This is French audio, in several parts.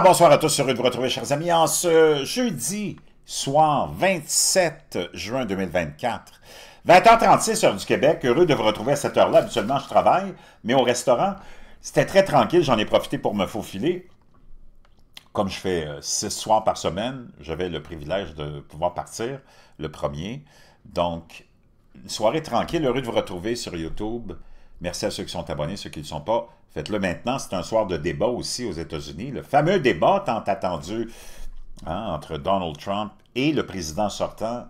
Ah, bonsoir, à tous. Heureux de vous retrouver, chers amis, en ce jeudi soir 27 juin 2024. 20h36, heure du Québec. Heureux de vous retrouver à cette heure-là. Habituellement, je travaille, mais au restaurant, c'était très tranquille. J'en ai profité pour me faufiler. Comme je fais euh, six soirs par semaine, j'avais le privilège de pouvoir partir le premier. Donc, soirée tranquille. Heureux de vous retrouver sur YouTube. Merci à ceux qui sont abonnés, ceux qui ne sont pas. Faites-le maintenant, c'est un soir de débat aussi aux États-Unis, le fameux débat tant attendu hein, entre Donald Trump et le président sortant,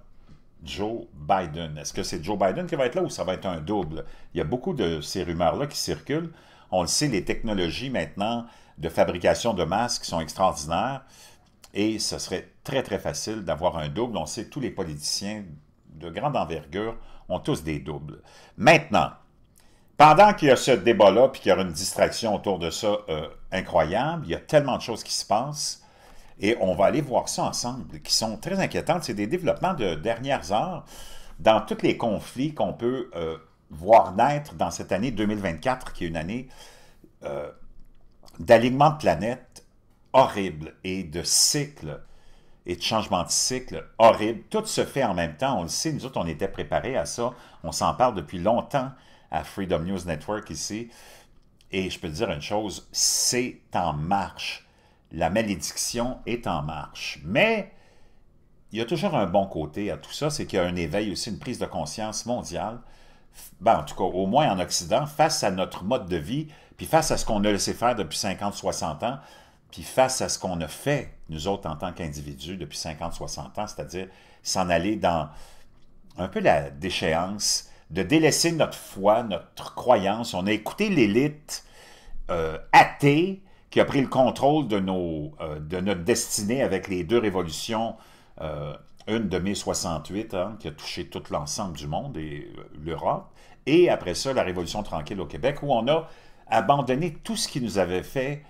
Joe Biden. Est-ce que c'est Joe Biden qui va être là ou ça va être un double? Il y a beaucoup de ces rumeurs-là qui circulent. On le sait, les technologies maintenant de fabrication de masques sont extraordinaires et ce serait très, très facile d'avoir un double. On sait tous les politiciens de grande envergure ont tous des doubles. Maintenant, pendant qu'il y a ce débat-là, puis qu'il y aura une distraction autour de ça euh, incroyable, il y a tellement de choses qui se passent, et on va aller voir ça ensemble, qui sont très inquiétantes. C'est des développements de dernières heures dans tous les conflits qu'on peut euh, voir naître dans cette année 2024, qui est une année euh, d'alignement de planète horrible et de cycle et de changement de cycle horrible. Tout se fait en même temps. On le sait, nous autres, on était préparés à ça. On s'en parle depuis longtemps à Freedom News Network ici. Et je peux dire une chose, c'est en marche. La malédiction est en marche. Mais il y a toujours un bon côté à tout ça, c'est qu'il y a un éveil aussi, une prise de conscience mondiale, ben, en tout cas au moins en Occident, face à notre mode de vie, puis face à ce qu'on a laissé faire depuis 50-60 ans, puis face à ce qu'on a fait, nous autres, en tant qu'individus depuis 50-60 ans, c'est-à-dire s'en aller dans un peu la déchéance, de délaisser notre foi, notre croyance. On a écouté l'élite euh, athée qui a pris le contrôle de, nos, euh, de notre destinée avec les deux révolutions, euh, une de mai 68 hein, qui a touché tout l'ensemble du monde et l'Europe, et après ça la révolution tranquille au Québec où on a abandonné tout ce qui nous avait fait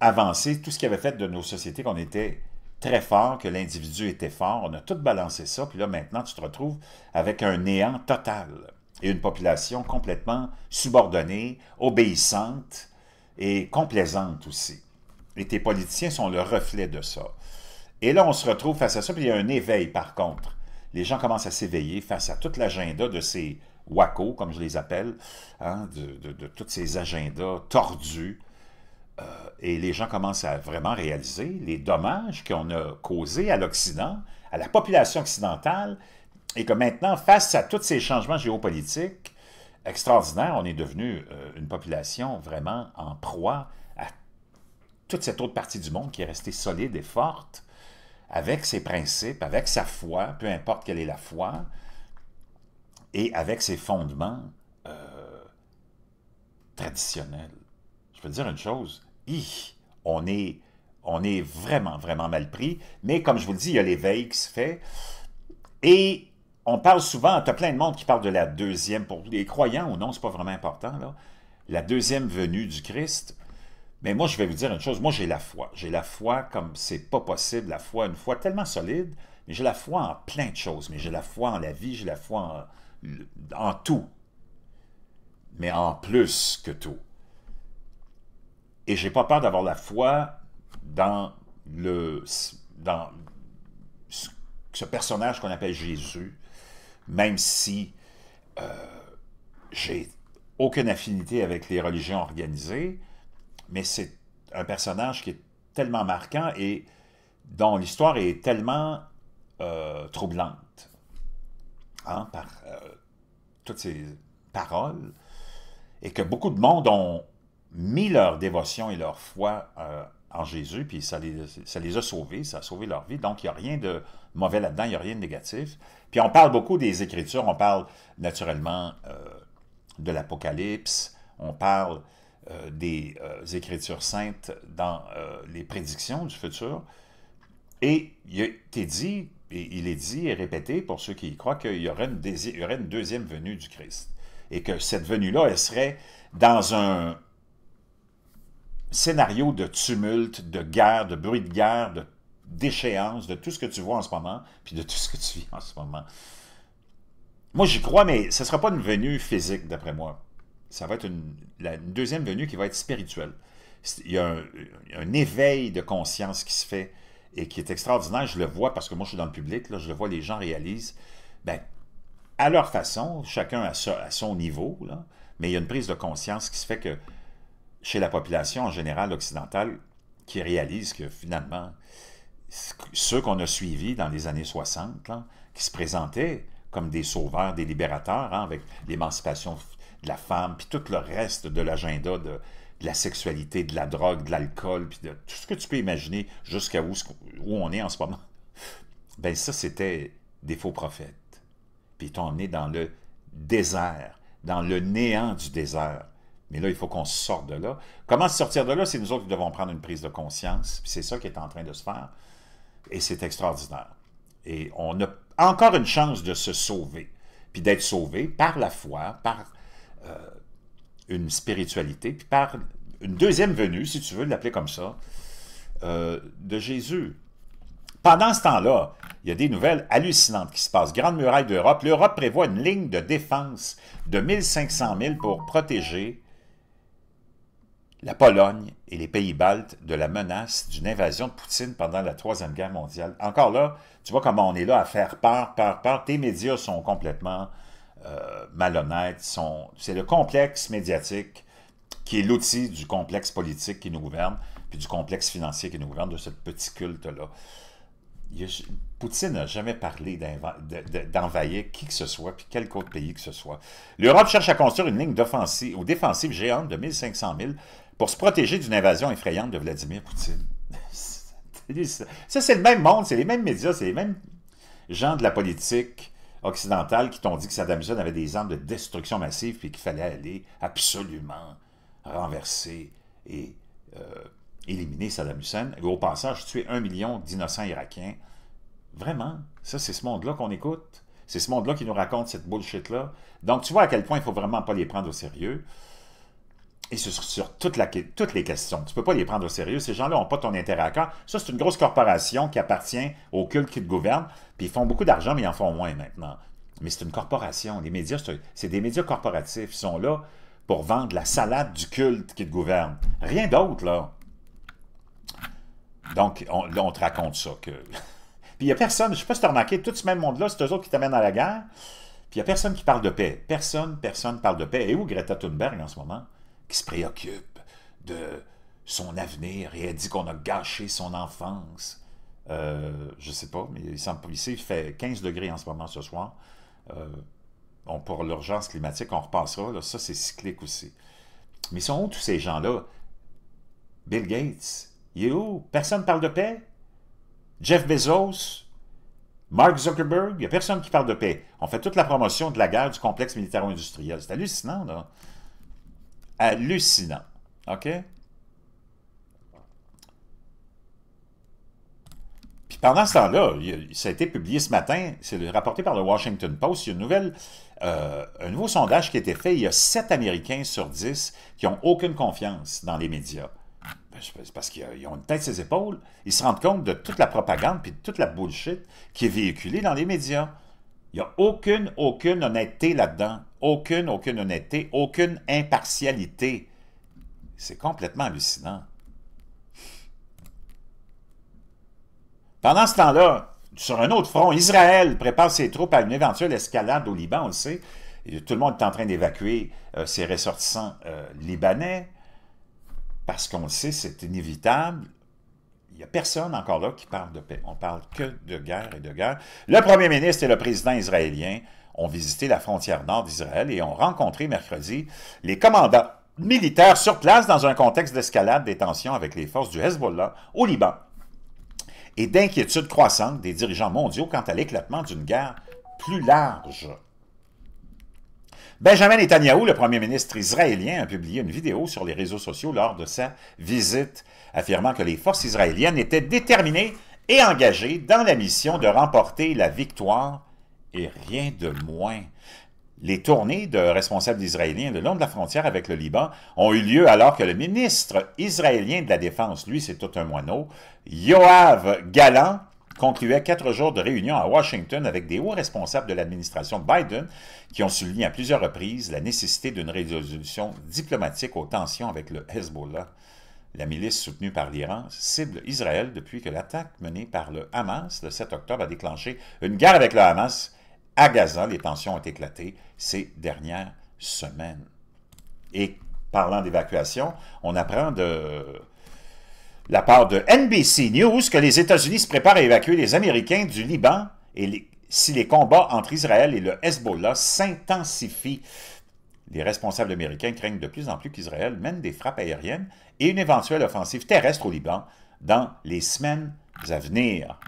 avancer, tout ce qui avait fait de nos sociétés qu'on était très fort, que l'individu était fort. On a tout balancé ça, puis là maintenant tu te retrouves avec un néant total et une population complètement subordonnée, obéissante et complaisante aussi. Et tes politiciens sont le reflet de ça. Et là, on se retrouve face à ça, puis il y a un éveil par contre. Les gens commencent à s'éveiller face à toute l'agenda de ces wacos, comme je les appelle, hein, de, de, de tous ces agendas tordus, euh, et les gens commencent à vraiment réaliser les dommages qu'on a causés à l'Occident, à la population occidentale, et que maintenant, face à tous ces changements géopolitiques extraordinaires, on est devenu euh, une population vraiment en proie à toute cette autre partie du monde qui est restée solide et forte, avec ses principes, avec sa foi, peu importe quelle est la foi, et avec ses fondements euh, traditionnels. Je veux dire une chose, on est, on est vraiment, vraiment mal pris. Mais comme je vous le dis, il y a l'éveil qui se fait. Et on parle souvent, tu as plein de monde qui parle de la deuxième, pour les croyants ou non, c'est pas vraiment important, la deuxième venue du Christ. Mais moi, je vais vous dire une chose, moi j'ai la foi. J'ai la foi comme c'est pas possible, la foi, une foi tellement solide, mais j'ai la foi en plein de choses. Mais j'ai la foi en la vie, j'ai la foi en tout. Mais en plus que tout. Et j'ai pas peur d'avoir la foi dans le dans ce, personnage qu'on appelle Jésus, même si euh, j'ai aucune affinité avec les religions organisées, mais c'est un personnage qui est tellement marquant et dont l'histoire est tellement euh, troublante hein, par euh, toutes ces paroles, et que beaucoup de monde ont, mis leur dévotion et leur foi euh, en Jésus, puis ça les, ça les, a sauvés, ça a sauvé leur vie. Donc, il n'y a rien de mauvais là-dedans, il n'y a rien de négatif. Puis on parle beaucoup des Écritures, on parle naturellement euh, de l'Apocalypse, on parle euh, des Écritures saintes dans les prédictions du futur. Et il est dit, et il est dit et répété pour ceux qui y croient qu'il y, y aurait une deuxième venue du Christ. Et que cette venue-là, elle serait dans un, scénario de tumulte, de guerre, de bruit de guerre, de d'échéance, de tout ce que tu vois en ce moment, puis de tout ce que tu vis en ce moment. Moi, j'y crois, mais ce ne sera pas une venue physique, d'après moi. Ça va être une, deuxième venue qui va être spirituelle. Il y a un, éveil de conscience qui se fait et qui est extraordinaire. Je le vois parce que moi, je suis dans le public, là, je le vois, les gens réalisent, ben, à leur façon, chacun à, son niveau, mais il y a une prise de conscience qui se fait que chez la population en général occidentale qui réalise que finalement, ceux qu'on a suivis dans les années 60, qui se présentaient comme des sauveurs, des libérateurs, hein, avec l'émancipation de la femme, puis tout le reste de l'agenda de, la sexualité, de la drogue, de l'alcool, puis de tout ce que tu peux imaginer jusqu'à où, on est en ce moment. Ben ça, c'était des faux prophètes. Puis on est dans le désert, dans le néant du désert. Mais là, il faut qu'on sorte de là. Comment sortir de là? C'est nous autres qui devons prendre une prise de conscience. c'est ça qui est en train de se faire. Et c'est extraordinaire. Et on a encore une chance de se sauver. Puis d'être sauvé par la foi, par euh, une spiritualité, puis par une deuxième venue, si tu veux l'appeler comme ça, euh, de Jésus. Pendant ce temps-là, il y a des nouvelles hallucinantes qui se passent. Grande muraille d'Europe. L'Europe prévoit une ligne de défense de 1500 000 pour protéger la Pologne et les pays baltes de la menace d'une invasion de Poutine pendant la Troisième Guerre mondiale. Encore là, tu vois comment on est là à faire peur, peur, peur. Tes médias sont complètement euh, malhonnêtes. C'est le complexe médiatique qui est l'outil du complexe politique qui nous gouverne, puis du complexe financier qui nous gouverne, de ce petit culte-là. Poutine n'a jamais parlé d'envahir qui que ce soit, puis quel autre pays que ce soit. L'Europe cherche à construire une ligne d'offensive ou défensive géante de 1500 000 pour se protéger d'une invasion effrayante de Vladimir Poutine. ça, c'est le même monde, c'est les mêmes médias, c'est les mêmes gens de la politique occidentale qui t'ont dit que Saddam Hussein avait des armes de destruction massive et qu'il fallait aller absolument renverser et euh, éliminer Saddam Hussein. Et au passage, tuer un million d'innocents irakiens. Vraiment, ça, c'est ce monde-là qu'on écoute. C'est ce monde-là qui nous raconte cette bullshit-là. Donc, tu vois à quel point il ne faut vraiment pas les prendre au sérieux et sur, sur toutes les questions. Tu ne peux pas les prendre au sérieux. Ces gens-là n'ont pas ton intérêt à cœur. Ça, c'est une grosse corporation qui appartient au culte qui te gouverne. Puis ils font beaucoup d'argent, mais ils en font moins maintenant. Mais c'est une corporation. Les médias, c'est des médias corporatifs. Ils sont là pour vendre la salade du culte qui te gouverne. Rien d'autre, là. Donc, on, là, on te raconte ça. puis il n'y a personne, je ne sais pas si tu as remarqué, tout ce même monde-là, c'est eux autres qui t'amènent à la guerre. Puis il n'y a personne qui parle de paix. Personne, personne parle de paix. Et où Greta Thunberg en ce moment? qui se préoccupe de son avenir et elle dit qu'on a gâché son enfance. Je euh, je sais pas, mais il semble policier, il fait 15 degrés en ce moment ce soir. Euh, pour l'urgence climatique, on repassera, ça c'est cyclique aussi. Mais sont où tous ces gens-là? Bill Gates, il est où? Personne parle de paix? Jeff Bezos? Mark Zuckerberg? Il n'y a personne qui parle de paix. On fait toute la promotion de la guerre du complexe militaro-industriel. C'est hallucinant, là hallucinant. OK? Puis pendant ce temps-là, ça a été publié ce matin, c'est rapporté par le Washington Post, il y a une nouvelle, euh, un nouveau sondage qui a été fait. Il y a 7 Américains sur 10 qui n'ont aucune confiance dans les médias. Ben, parce qu'ils euh, ont une tête ses épaules. Ils se rendent compte de toute la propagande puis de toute la bullshit qui est véhiculée dans les médias. Il n'y a aucune, aucune honnêteté là-dedans aucune, aucune honnêteté, aucune impartialité. C'est complètement hallucinant. Pendant ce temps-là, sur un autre front, Israël prépare ses troupes à une éventuelle escalade au Liban, on le sait. Et tout le monde est en train d'évacuer euh, ses ressortissants euh, libanais, parce qu'on le sait, c'est inévitable. Il n'y a personne encore là qui parle de paix. On parle que de guerre et de guerre. Le premier ministre et le président israélien ont visité la frontière nord d'Israël et ont rencontré mercredi les commandants militaires sur place dans un contexte d'escalade des tensions avec les forces du Hezbollah au Liban et d'inquiétude croissante des dirigeants mondiaux quant à l'éclatement d'une guerre plus large. Benjamin Netanyahu, le premier ministre israélien, a publié une vidéo sur les réseaux sociaux lors de sa visite, affirmant que les forces israéliennes étaient déterminées et engagées dans la mission de remporter la victoire et rien de moins. Les tournées de responsables israéliens le long de la frontière avec le Liban ont eu lieu alors que le ministre israélien de la Défense, lui c'est tout un moineau, Yoav Gallant, concluait quatre jours de réunion à Washington avec des hauts responsables de l'administration Biden qui ont souligné à plusieurs reprises la nécessité d'une résolution diplomatique aux tensions avec le Hezbollah. La milice soutenue par l'Iran cible Israël depuis que l'attaque menée par le Hamas le 7 octobre a déclenché une guerre avec le Hamas à Gaza, les tensions ont éclaté ces dernières semaines. Et parlant d'évacuation, on apprend de la part de NBC News que les États-Unis se préparent à évacuer les Américains du Liban et si les combats entre Israël et le Hezbollah s'intensifient. Les responsables américains craignent de plus en plus qu'Israël mène des frappes aériennes et une éventuelle offensive terrestre au Liban dans les semaines à venir.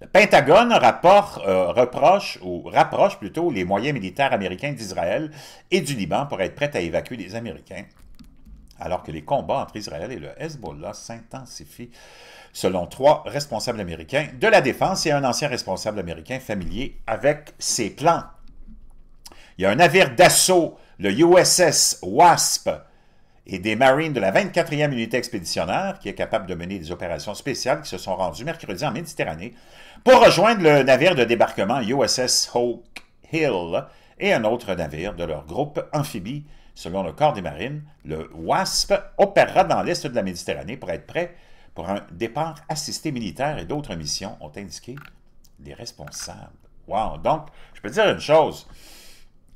Le Pentagone euh, reproche, ou rapproche plutôt les moyens militaires américains d'Israël et du Liban pour être prêts à évacuer les Américains, alors que les combats entre Israël et le Hezbollah s'intensifient, selon trois responsables américains de la défense et un ancien responsable américain familier avec ces plans. Il y a un navire d'assaut, le USS Wasp, et des Marines de la 24e unité expéditionnaire, qui est capable de mener des opérations spéciales, qui se sont rendues mercredi en Méditerranée pour rejoindre le navire de débarquement USS Hawk Hill et un autre navire de leur groupe amphibie, selon le corps des marines. Le WASP opérera dans l'est de la Méditerranée pour être prêt pour un départ assisté militaire et d'autres missions, ont indiqué les responsables. Wow! Donc, je peux dire une chose.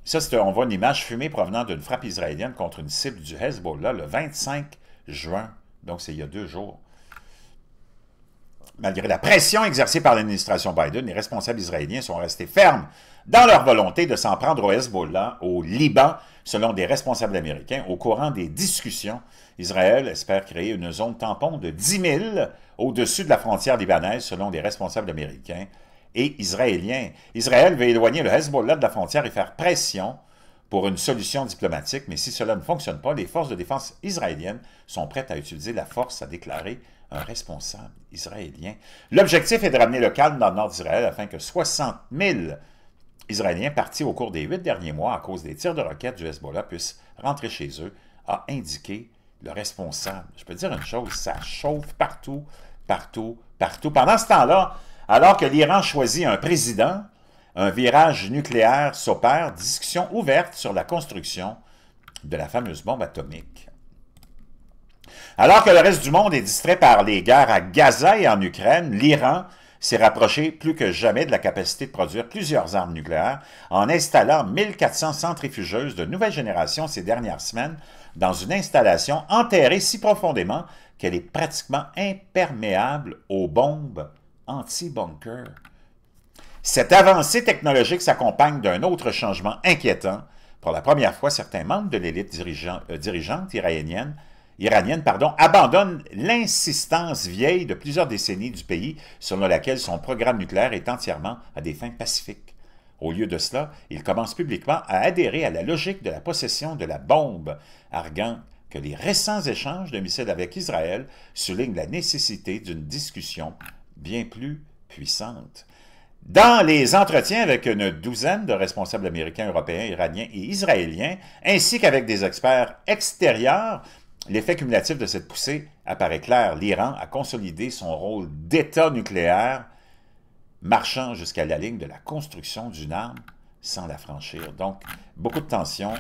Ça, on voit une image fumée provenant d'une frappe israélienne contre une cible du Hezbollah le 25 juin. Donc, c'est il y a deux jours. Malgré la pression exercée par l'administration Biden, les responsables israéliens sont restés fermes dans leur volonté de s'en prendre au Hezbollah, au Liban, selon des responsables américains. Au courant des discussions, Israël espère créer une zone tampon de 10 000 au-dessus de la frontière libanaise, selon des responsables américains et israéliens. Israël veut éloigner le Hezbollah de la frontière et faire pression pour une solution diplomatique, mais si cela ne fonctionne pas, les forces de défense israéliennes sont prêtes à utiliser la force, à déclarer un responsable israélien. L'objectif est de ramener le calme dans le nord d'Israël afin que 60 000 Israéliens partis au cours des huit derniers mois à cause des tirs de roquettes du Hezbollah puissent rentrer chez eux, a indiqué le responsable. Je peux dire une chose, ça chauffe partout, partout, partout. Pendant ce temps-là, alors que l'Iran choisit un président, un virage nucléaire s'opère, discussion ouverte sur la construction de la fameuse bombe atomique. Alors que le reste du monde est distrait par les guerres à Gaza et en Ukraine, l'Iran s'est rapproché plus que jamais de la capacité de produire plusieurs armes nucléaires en installant 1400 centrifugeuses de nouvelle génération ces dernières semaines dans une installation enterrée si profondément qu'elle est pratiquement imperméable aux bombes anti-bunker. Cette avancée technologique s'accompagne d'un autre changement inquiétant. Pour la première fois, certains membres de l'élite euh, dirigeante iranienne, iranienne pardon, abandonnent l'insistance vieille de plusieurs décennies du pays selon laquelle son programme nucléaire est entièrement à des fins pacifiques. Au lieu de cela, ils commencent publiquement à adhérer à la logique de la possession de la bombe, arguant que les récents échanges de missiles avec Israël soulignent la nécessité d'une discussion bien plus puissante. Dans les entretiens avec une douzaine de responsables américains, européens, iraniens et israéliens, ainsi qu'avec des experts extérieurs, l'effet cumulatif de cette poussée apparaît clair. L'Iran a consolidé son rôle d'État nucléaire, marchant jusqu'à la ligne de la construction d'une arme sans la franchir. Donc, beaucoup de tensions.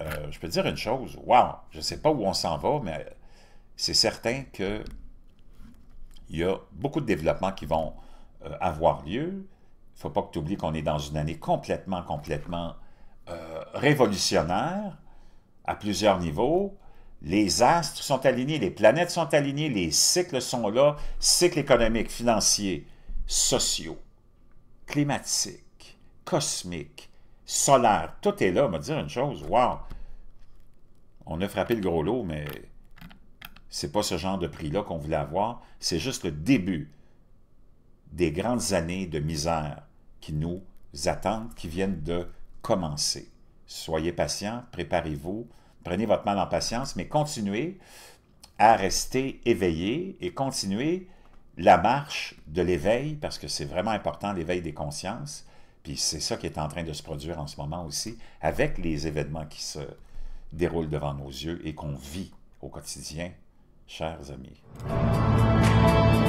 Euh, je peux dire une chose, wow, je ne sais pas où on s'en va, mais c'est certain que il y a beaucoup de développements qui vont euh, avoir lieu. Il ne faut pas que tu oublies qu'on est dans une année complètement, complètement euh, révolutionnaire à plusieurs niveaux. Les astres sont alignés, les planètes sont alignées, les cycles sont là, cycles économiques, financiers, sociaux, climatiques, cosmiques, solaires, tout est là. On va dire une chose, wow, on a frappé le gros lot, mais n'est pas ce genre de prix-là qu'on voulait avoir, c'est juste le début des grandes années de misère qui nous attendent, qui viennent de commencer. Soyez patients, préparez-vous, prenez votre mal en patience, mais continuez à rester éveillé et continuez la marche de l'éveil, parce que c'est vraiment important, l'éveil des consciences, puis c'est ça qui est en train de se produire en ce moment aussi, avec les événements qui se déroulent devant nos yeux et qu'on vit au quotidien chers amis.